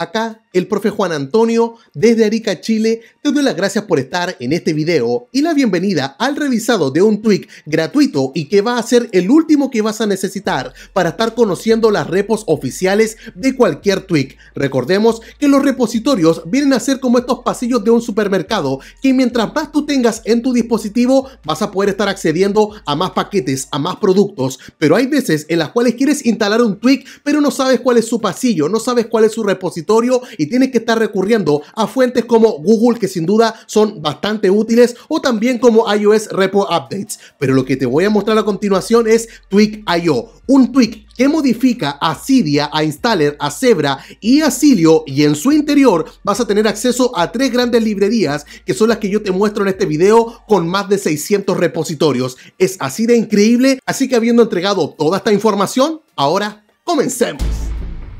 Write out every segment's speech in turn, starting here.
Acá el profe Juan Antonio desde Arica, Chile, te doy las gracias por estar en este video y la bienvenida al revisado de un tweak gratuito y que va a ser el último que vas a necesitar para estar conociendo las repos oficiales de cualquier tweak. Recordemos que los repositorios vienen a ser como estos pasillos de un supermercado que mientras más tú tengas en tu dispositivo vas a poder estar accediendo a más paquetes, a más productos, pero hay veces en las cuales quieres instalar un tweak pero no sabes cuál es su pasillo, no sabes cuál es su repositorio y tienes que estar recurriendo a fuentes como Google, que sin duda son bastante útiles, o también como iOS Repo Updates. Pero lo que te voy a mostrar a continuación es Tweak.io, un tweak que modifica a Cydia, a Installer, a Zebra y a Cilio y en su interior vas a tener acceso a tres grandes librerías que son las que yo te muestro en este video con más de 600 repositorios. Es así de increíble, así que habiendo entregado toda esta información, ahora comencemos.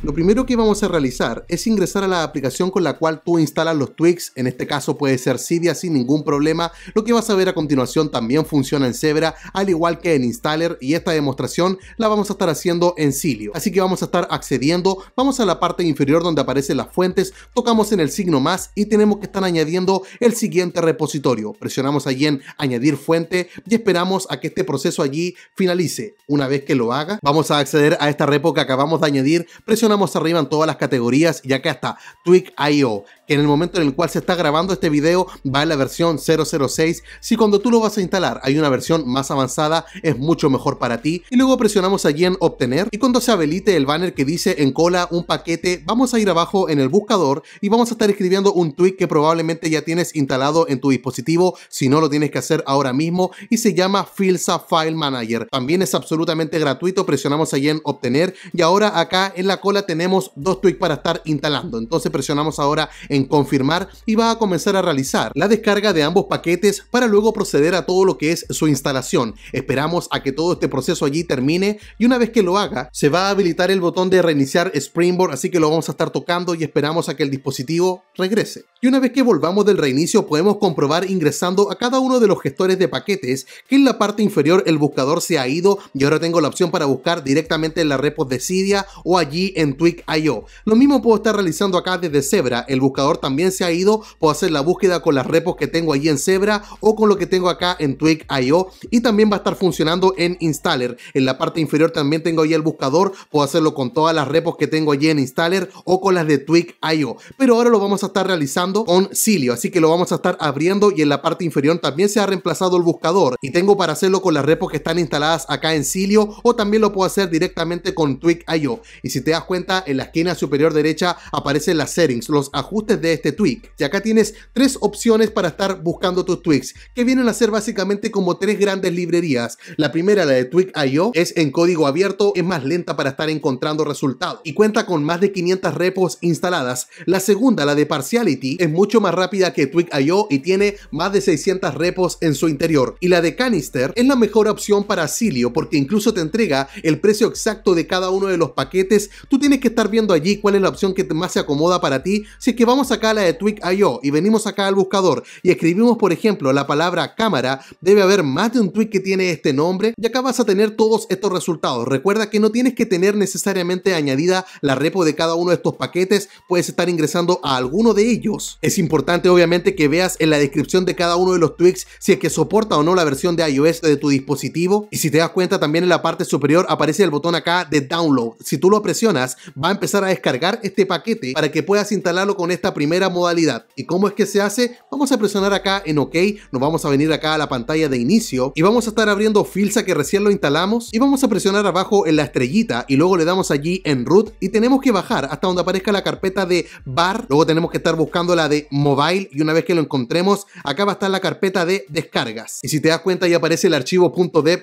Lo primero que vamos a realizar es ingresar a la aplicación con la cual tú instalas los tweaks, en este caso puede ser Cydia sin ningún problema, lo que vas a ver a continuación también funciona en Zebra, al igual que en Installer y esta demostración la vamos a estar haciendo en Cilio. Así que vamos a estar accediendo, vamos a la parte inferior donde aparecen las fuentes, tocamos en el signo más y tenemos que estar añadiendo el siguiente repositorio. Presionamos allí en añadir fuente y esperamos a que este proceso allí finalice. Una vez que lo haga, vamos a acceder a esta repo que acabamos de añadir, presionamos arriba en todas las categorías ya que hasta Twig.io, que en el momento en el cual se está grabando este video va en la versión 006. Si cuando tú lo vas a instalar hay una versión más avanzada, es mucho mejor para ti. Y luego presionamos allí en obtener y cuando se habilite el banner que dice en cola un paquete, vamos a ir abajo en el buscador y vamos a estar escribiendo un tweet que probablemente ya tienes instalado en tu dispositivo, si no lo tienes que hacer ahora mismo y se llama Filsa File Manager. También es absolutamente gratuito, presionamos allí en obtener y ahora acá en la cola tenemos dos tweaks para estar instalando. Entonces presionamos ahora en confirmar y va a comenzar a realizar la descarga de ambos paquetes para luego proceder a todo lo que es su instalación. Esperamos a que todo este proceso allí termine y una vez que lo haga se va a habilitar el botón de reiniciar Springboard así que lo vamos a estar tocando y esperamos a que el dispositivo regrese. Y una vez que volvamos del reinicio podemos comprobar ingresando a cada uno de los gestores de paquetes que en la parte inferior el buscador se ha ido y ahora tengo la opción para buscar directamente en la repos de Cydia o allí en en Twig.io. Lo mismo puedo estar realizando acá desde Zebra. El buscador también se ha ido. Puedo hacer la búsqueda con las repos que tengo allí en Zebra o con lo que tengo acá en Twig.io. Y también va a estar funcionando en Installer. En la parte inferior también tengo ahí el buscador. Puedo hacerlo con todas las repos que tengo allí en Installer o con las de Twig.io. Pero ahora lo vamos a estar realizando con Cilio. Así que lo vamos a estar abriendo y en la parte inferior también se ha reemplazado el buscador. Y tengo para hacerlo con las repos que están instaladas acá en Cilio o también lo puedo hacer directamente con Twig.io. Y si te das cuenta, en la esquina superior derecha aparecen las settings, los ajustes de este tweak. Y acá tienes tres opciones para estar buscando tus tweaks, que vienen a ser básicamente como tres grandes librerías. La primera, la de tweak.io, es en código abierto, es más lenta para estar encontrando resultados y cuenta con más de 500 repos instaladas. La segunda, la de Parciality, es mucho más rápida que tweak.io y tiene más de 600 repos en su interior. Y la de Canister es la mejor opción para asilio porque incluso te entrega el precio exacto de cada uno de los paquetes tienes que estar viendo allí cuál es la opción que más se acomoda para ti. Si es que vamos acá a la de Twig.io y venimos acá al buscador y escribimos, por ejemplo, la palabra cámara, debe haber más de un tweet que tiene este nombre y acá vas a tener todos estos resultados. Recuerda que no tienes que tener necesariamente añadida la repo de cada uno de estos paquetes, puedes estar ingresando a alguno de ellos. Es importante obviamente que veas en la descripción de cada uno de los tweaks si es que soporta o no la versión de iOS de tu dispositivo y si te das cuenta también en la parte superior aparece el botón acá de download. Si tú lo presionas va a empezar a descargar este paquete para que puedas instalarlo con esta primera modalidad. ¿Y cómo es que se hace? Vamos a presionar acá en OK, nos vamos a venir acá a la pantalla de inicio y vamos a estar abriendo Filsa que recién lo instalamos y vamos a presionar abajo en la estrellita y luego le damos allí en root y tenemos que bajar hasta donde aparezca la carpeta de bar, luego tenemos que estar buscando la de mobile y una vez que lo encontremos acá va a estar la carpeta de descargas. Y si te das cuenta ya aparece el archivo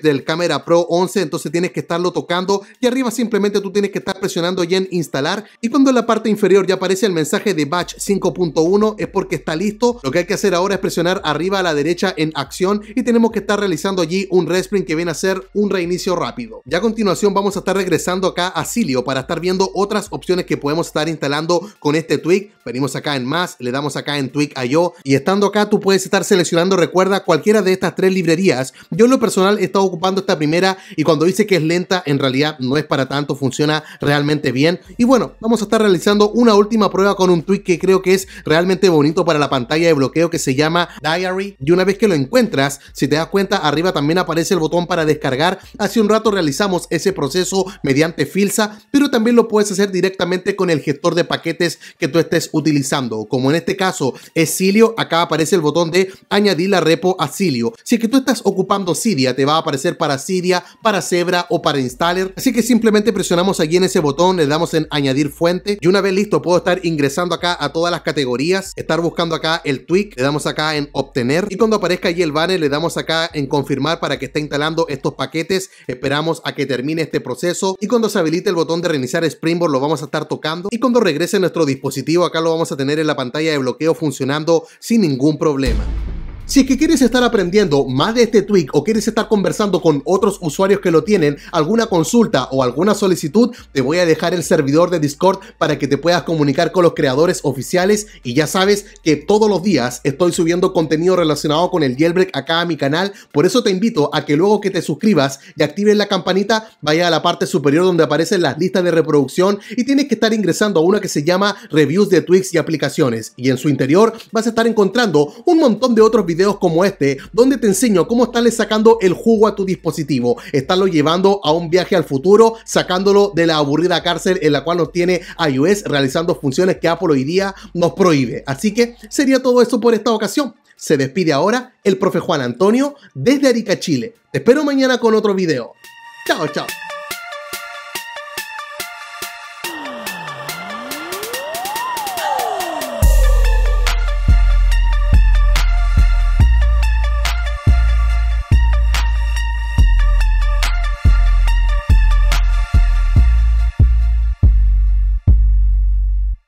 del Camera Pro 11, entonces tienes que estarlo tocando y arriba simplemente tú tienes que estar presionando y en instalar y cuando en la parte inferior ya aparece el mensaje de batch 5.1 es porque está listo. Lo que hay que hacer ahora es presionar arriba a la derecha en acción y tenemos que estar realizando allí un resprint que viene a ser un reinicio rápido. Ya a continuación vamos a estar regresando acá a Silio para estar viendo otras opciones que podemos estar instalando con este tweak. Venimos acá en más, le damos acá en tweak A yo, y estando acá tú puedes estar seleccionando, recuerda, cualquiera de estas tres librerías. Yo en lo personal he estado ocupando esta primera y cuando dice que es lenta en realidad no es para tanto, funciona realmente bien. Y bueno, vamos a estar realizando una última prueba con un tweet que creo que es realmente bonito para la pantalla de bloqueo que se llama Diary. Y una vez que lo encuentras, si te das cuenta, arriba también aparece el botón para descargar. Hace un rato realizamos ese proceso mediante Filsa, pero también lo puedes hacer directamente con el gestor de paquetes que tú estés utilizando. Como en este caso es Cilio, acá aparece el botón de añadir la repo a Cilio. Si es que tú estás ocupando Siria, te va a aparecer para Siria para Zebra o para Installer. Así que simplemente presionamos allí en ese botón le damos en añadir fuente y una vez listo puedo estar ingresando acá a todas las categorías, estar buscando acá el tweak, le damos acá en obtener y cuando aparezca allí el banner le damos acá en confirmar para que esté instalando estos paquetes, esperamos a que termine este proceso y cuando se habilite el botón de reiniciar Springboard lo vamos a estar tocando y cuando regrese nuestro dispositivo acá lo vamos a tener en la pantalla de bloqueo funcionando sin ningún problema. Si es que quieres estar aprendiendo más de este tweak o quieres estar conversando con otros usuarios que lo tienen, alguna consulta o alguna solicitud, te voy a dejar el servidor de Discord para que te puedas comunicar con los creadores oficiales y ya sabes que todos los días estoy subiendo contenido relacionado con el jailbreak acá a mi canal, por eso te invito a que luego que te suscribas y actives la campanita, vaya a la parte superior donde aparecen las listas de reproducción y tienes que estar ingresando a una que se llama reviews de tweaks y aplicaciones y en su interior vas a estar encontrando un montón de otros videos como este, donde te enseño cómo estarle sacando el jugo a tu dispositivo, estarlo llevando a un viaje al futuro, sacándolo de la aburrida cárcel en la cual nos tiene iOS realizando funciones que Apple hoy día nos prohíbe. Así que sería todo eso por esta ocasión. Se despide ahora el profe Juan Antonio desde Arica, Chile. Te espero mañana con otro video. Chao, chao.